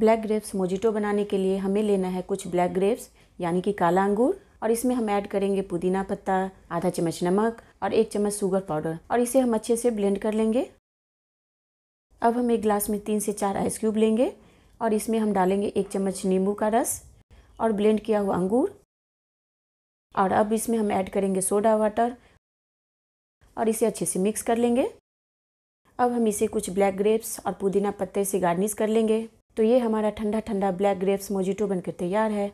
black grapes mojito बनाने के लिए हमें लेना है कुछ ब्लैक ग्रेप्स यानी कि काला अंगूर और इसमें हम ऐड करेंगे पुदीना पत्ता आधा चम्मच नमक और एक चम्मच शुगर पाउडर और इसे हम अच्छे से ब्लेंड कर लेंगे अब हम एक ग्लास में तीन से चार आइस क्यूब लेंगे और इसमें हम डालेंगे एक चम्मच नींबू का रस और ब्लेंड किया हुआ अंगूर और अब इसमें हम ऐड करेंगे सोडा वाटर और इसे अच्छे से मिक्स कर लेंगे अब हम इसे कुछ ब्लैक ग्रेप्स और पुदीना पत्ते से गार्निश कर लेंगे तो ये हमारा ठंडा ठंडा ब्लैक ग्रेप्स मोजिटो बनकर तैयार है